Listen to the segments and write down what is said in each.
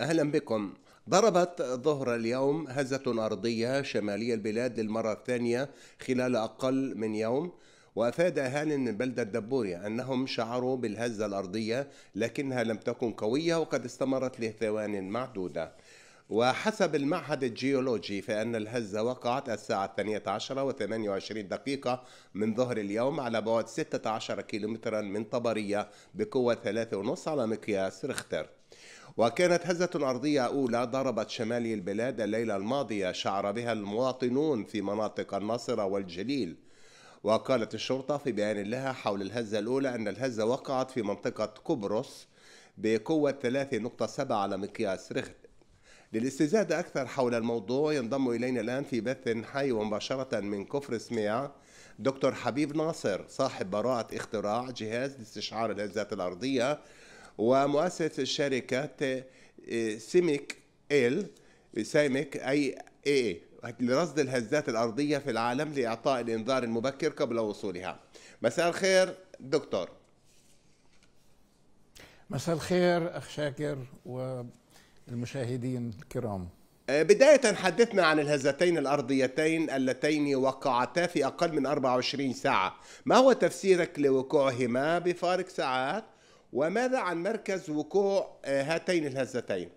أهلا بكم ضربت ظهر اليوم هزة أرضية شمالية البلاد للمرة الثانية خلال أقل من يوم وأفاد أهالي من بلدة دبوريا أنهم شعروا بالهزة الأرضية لكنها لم تكن قوية وقد استمرت لثوان معدودة وحسب المعهد الجيولوجي فإن الهزة وقعت الساعة الثانية عشرة وثمانية وعشرين دقيقة من ظهر اليوم على بعد 16 كيلومترا من طبرية بقوة ثلاثة ونص على مقياس ريختر وكانت هزة أرضية أولى ضربت شمالي البلاد الليلة الماضية شعر بها المواطنون في مناطق الناصرة والجليل وقالت الشرطة في بيان لها حول الهزة الأولى أن الهزة وقعت في منطقة قبرص بقوة 3.7 على مقياس ريختر للاستزادة أكثر حول الموضوع ينضم إلينا الآن في بث حي ومباشرة من كفر سميع دكتور حبيب ناصر صاحب براءة اختراع جهاز لاستشعار الهزات الأرضية ومؤسس الشركة سيميك إل سيميك أي إي لرصد الهزات الأرضية في العالم لإعطاء الإنذار المبكر قبل وصولها مساء الخير دكتور مساء الخير أخ شاكر والمشاهدين الكرام آه، بداية حدثنا عن الهزتين الأرضيتين اللتين وقعتا في أقل من 24 ساعة ما هو تفسيرك لوقوعهما بفارق ساعات وماذا عن مركز وقوع آه، هاتين الهزتين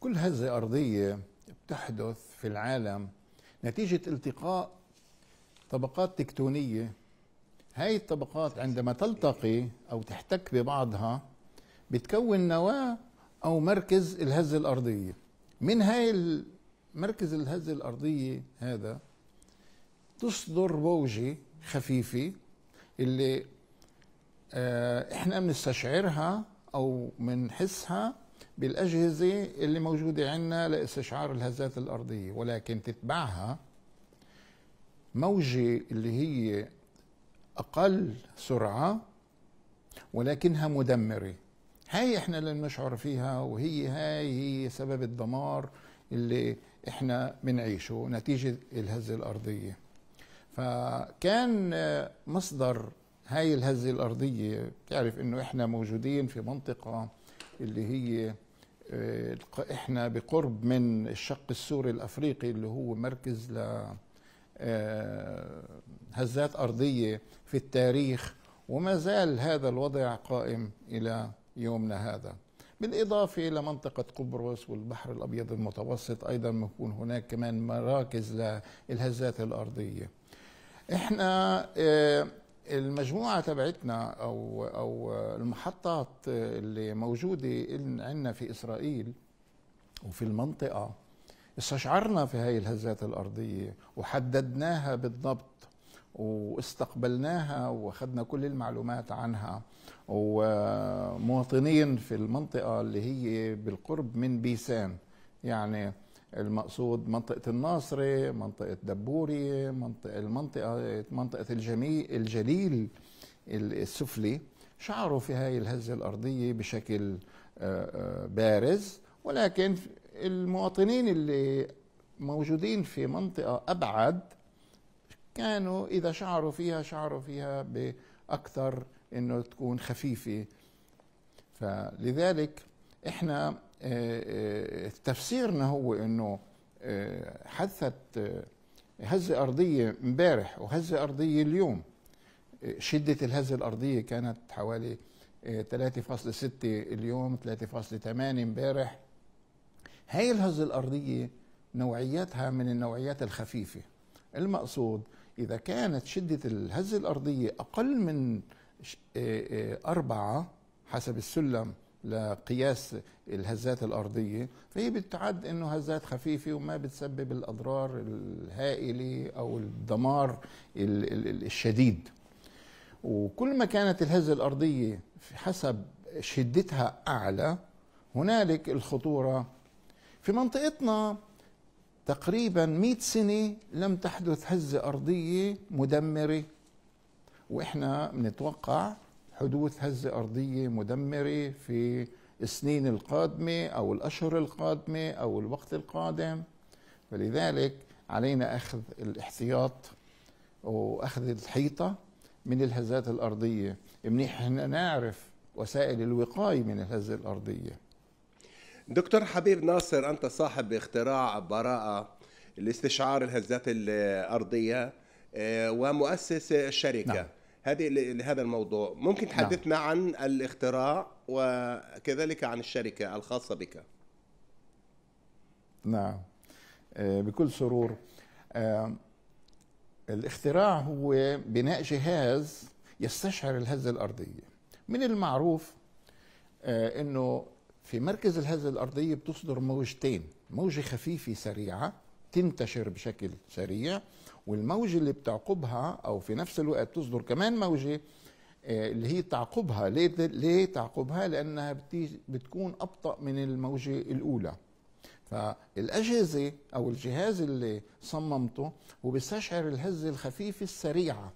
كل هزة أرضية بتحدث في العالم نتيجة التقاء طبقات تكتونية هاي الطبقات عندما تلتقي أو تحتك ببعضها بتكون نواة أو مركز الهزة الأرضية من هاي مركز الهزة الأرضية هذا تصدر موجة خفيفة اللي آه، احنا بنستشعرها او بنحسها بالاجهزه اللي موجوده عندنا لاستشعار الهزات الارضيه ولكن تتبعها موجه اللي هي اقل سرعه ولكنها مدمره هاي احنا اللي بنشعر فيها وهي هاي هي سبب الدمار اللي احنا بنعيشه نتيجه الهزه الارضيه فكان مصدر هاي الهزة الأرضية بتعرف إنه إحنا موجودين في منطقة اللي هي آه، إحنا بقرب من الشق السوري الأفريقي اللي هو مركز ل آه، هزات أرضية في التاريخ وما زال هذا الوضع قائم إلى يومنا هذا بالإضافة إلى منطقة قبرص والبحر الأبيض المتوسط أيضا يكون هناك كمان مراكز للهزات الأرضية احنا آه، المجموعه تبعتنا او او آه، المحطات آه، اللي موجوده عندنا في اسرائيل وفي المنطقه استشعرنا في هاي الهزات الارضيه وحددناها بالضبط واستقبلناها واخذنا كل المعلومات عنها ومواطنين في المنطقه اللي هي بالقرب من بيسان يعني المقصود منطقة الناصرة منطقة دبوري منطقة المنطقة منطقة الجميع الجليل السفلي شعروا في هاي الهزة الأرضية بشكل آه، آه، بارز ولكن المواطنين اللي موجودين في منطقة أبعد كانوا إذا شعروا فيها شعروا فيها بأكثر أنه تكون خفيفة فلذلك إحنا آه، آه، تفسيرنا هو انه آه، حدثت هزه ارضيه امبارح وهزه ارضيه اليوم شده الهزه الارضيه كانت حوالي 3.6 اليوم 3.8 امبارح هاي الهزه الارضيه نوعيتها من النوعيات الخفيفه المقصود اذا كانت شده الهزه الارضيه اقل من أربعة حسب السلم لقياس الهزات الأرضية فهي بتعد أنه هزات خفيفة وما بتسبب الأضرار الهائلة أو الدمار الشديد وكل ما كانت الهزة الأرضية حسب شدتها أعلى هنالك الخطورة في منطقتنا تقريبا 100 سنة لم تحدث هزة أرضية مدمرة وإحنا بنتوقع حدوث هزة أرضية مدمرة في السنين القادمة أو الأشهر القادمة أو الوقت القادم فلذلك علينا أخذ الاحتياط وأخذ الحيطة من الهزات الأرضية منيح احنا نعرف وسائل الوقاية من الهزة الأرضية دكتور حبيب ناصر أنت صاحب اختراع براءة لاستشعار الهزات الأرضية آه، ومؤسس الشركة نعم. هذه لهذا الموضوع ممكن نعم. تحدثنا نعم. عن الاختراع وكذلك عن الشركة الخاصة بك نعم آه، بكل سرور آه، الاختراع هو بناء جهاز يستشعر الهزة الأرضية من المعروف آه، انه في مركز الهزة الأرضية بتصدر موجتين موجة خفيفة سريعة تنتشر بشكل سريع والموجة اللي بتعقبها أو في نفس الوقت تصدر كمان موجة آه، اللي هي تعقبها ليه, ليه تعقبها لأنها بتكون أبطأ من الموجة الأولى فالأجهزة أو الجهاز اللي صممته هو بيستشعر الهزة الخفيفة السريعة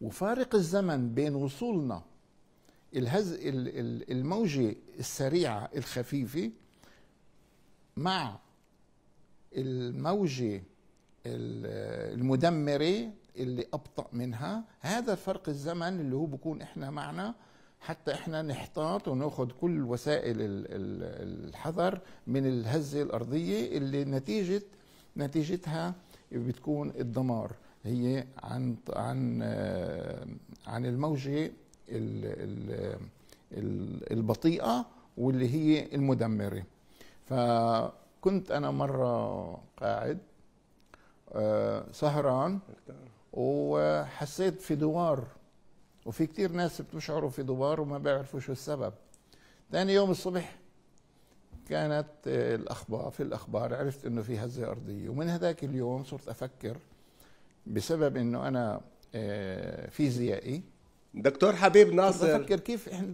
وفارق الزمن بين وصولنا الهز الموجة السريعة الخفيفة مع الموجه المدمره اللي ابطا منها هذا الفرق الزمن اللي هو بكون احنا معنا حتى احنا نحتاط وناخذ كل وسائل الحذر من الهزه الارضيه اللي نتيجه نتيجتها بتكون الدمار هي عن عن آه، عن الموجه البطيئه واللي هي المدمره ف كنت انا مره قاعد آه، سهران وحسيت في دوار وفي كتير ناس بتشعروا في دوار وما بيعرفوا شو السبب ثاني يوم الصبح كانت الاخبار في الاخبار عرفت انه في هزه ارضيه ومن هذاك اليوم صرت افكر بسبب انه انا آه، فيزيائي دكتور حبيب ناصر بفكر كيف احنا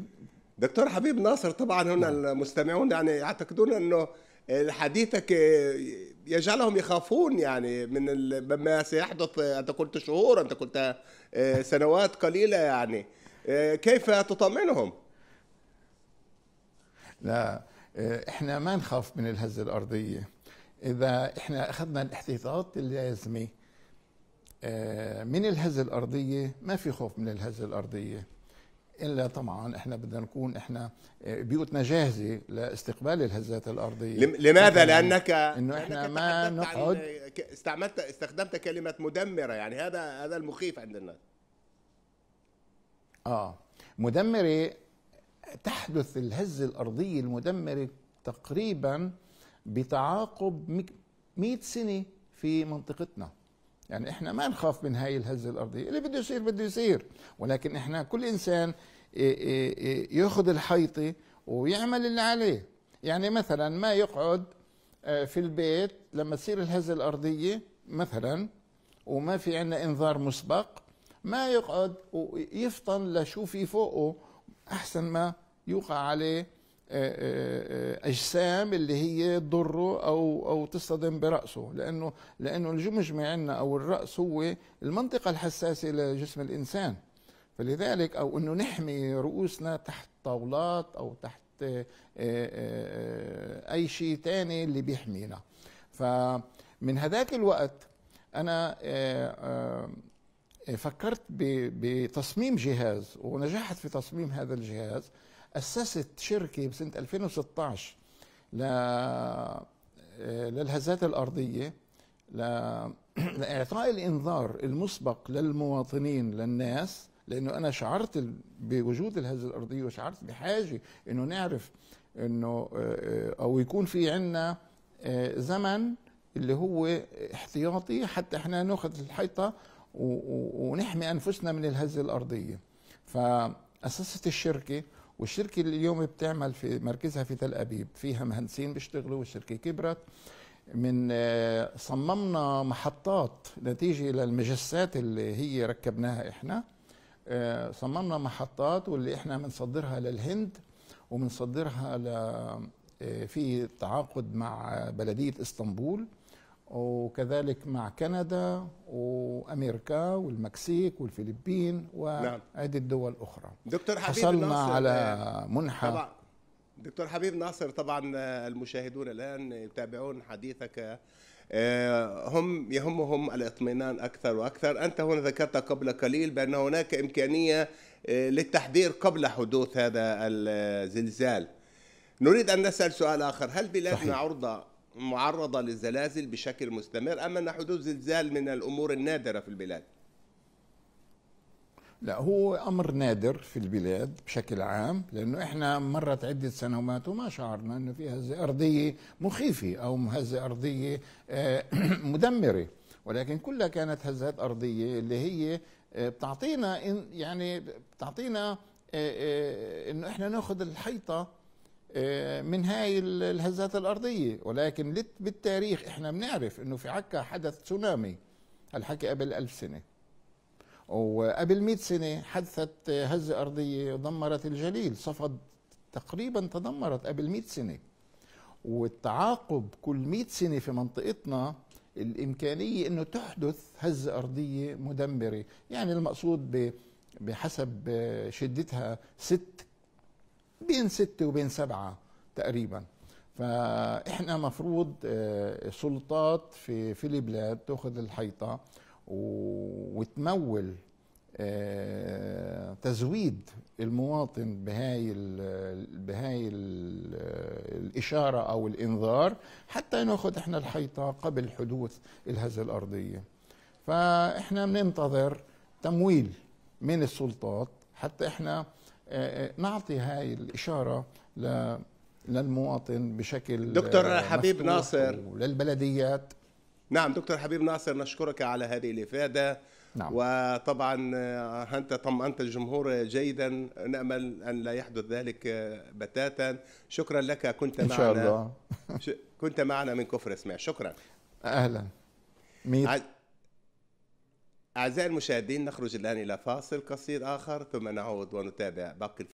دكتور حبيب ناصر طبعا هنا نعم. المستمعون يعني يعتقدون انه حديثك يجعلهم يخافون يعني من ما سيحدث انت قلت شهور انت قلت آه، سنوات قليله يعني آه، كيف تطمئنهم؟ لا آه، احنا ما نخاف من الهزه الارضيه اذا احنا اخذنا الاحتياطات اللازمه من الهزه الارضيه ما في خوف من الهزه الارضيه الا طبعا احنا بدنا نكون احنا آه، بيوتنا جاهزه لاستقبال الهزات الارضيه لماذا لانك انه احنا ما نقعد استعملت استخدمت كلمه مدمره يعني هذا هذا المخيف عند الناس اه مدمره تحدث الهزه الارضيه المدمره تقريبا بتعاقب 100 سنه في منطقتنا يعني احنا ما نخاف من هاي الهزه الارضيه اللي بده يصير بده يصير ولكن احنا كل انسان ياخذ الحيطه ويعمل اللي عليه يعني مثلا ما يقعد آه، في البيت لما تصير الهزه الارضيه مثلا وما في عندنا انذار مسبق ما يقعد ويفطن لشو في فوقه احسن ما يوقع عليه آه، آه، آه، اجسام اللي هي تضره او او تصطدم براسه لانه لانه الجمجمه عندنا او الراس هو المنطقه الحساسه لجسم الانسان فلذلك او انه نحمي رؤوسنا تحت طاولات او تحت اي شيء ثاني اللي بيحمينا فمن هذاك الوقت انا فكرت بتصميم جهاز ونجحت في تصميم هذا الجهاز أسست شركة بسنة 2016 ل للهزات الأرضية لإعطاء الإنذار المسبق للمواطنين للناس لأنه أنا شعرت بوجود الهزة الأرضية وشعرت بحاجة أنه نعرف أنه آه، آه، أو يكون في عنا آه، زمن اللي هو احتياطي حتى احنا ناخذ الحيطة ونحمي أنفسنا من الهزة الأرضية فأسست الشركة والشركه اللي اليوم بتعمل في مركزها في تل ابيب فيها مهندسين بيشتغلوا والشركه كبرت من آه، صممنا محطات نتيجه للمجسات اللي هي ركبناها احنا آه، صممنا محطات واللي احنا بنصدرها للهند وبنصدرها ل آه، في تعاقد مع بلديه اسطنبول وكذلك مع كندا وامريكا والمكسيك والفلبين وعدة نعم. دول اخرى دكتور حبيب حصلنا ناصر على آه، منحة طبعا دكتور حبيب ناصر طبعا آه، المشاهدون الان يتابعون حديثك آه، هم يهمهم الاطمئنان اكثر واكثر انت هنا ذكرت قبل قليل بان هناك امكانيه للتحذير قبل حدوث هذا الزلزال نريد ان نسال سؤال اخر هل بلادنا عرضه معرضة للزلازل بشكل مستمر أما أن حدوث زلزال من الأمور النادرة في البلاد لا هو أمر نادر في البلاد بشكل عام لأنه إحنا مرت عدة سنوات وما شعرنا أنه في هزة أرضية مخيفة أو هزة أرضية آه، مدمرة ولكن كلها كانت هزات أرضية اللي هي آه، بتعطينا يعني بتعطينا آه، انه احنا ناخذ الحيطه آه، من هاي الهزات الأرضية ولكن بالتاريخ إحنا بنعرف أنه في عكا حدث تسونامي الحكي قبل ألف سنة وقبل 100 سنة حدثت هزة أرضية دمرت الجليل صفد تقريبا تدمرت قبل 100 سنة والتعاقب كل 100 سنة في منطقتنا الإمكانية أنه تحدث هزة أرضية مدمرة يعني المقصود بحسب شدتها ست بين ستة وبين سبعة تقريبا فإحنا مفروض آه، سلطات في, في البلاد تأخذ الحيطة وتمول آه، تزويد المواطن بهاي بهاي الاشاره او الانذار حتى ناخذ احنا الحيطه قبل حدوث الهزه الارضيه فاحنا بننتظر تمويل من السلطات حتى احنا آه، آه، نعطي هاي الإشارة ل للمواطن بشكل آه، دكتور حبيب ناصر وللبلديات نعم دكتور حبيب ناصر نشكرك على هذه الإفادة نعم. وطبعا أنت طمأنت الجمهور جيدا نأمل أن لا يحدث ذلك بتاتا شكرا لك كنت إن معنا شاء الله. كنت معنا من كفر اسماعيل شكرا أهلا ميت. أعزائي المشاهدين نخرج الآن إلى فاصل قصير آخر ثم نعود ونتابع باقي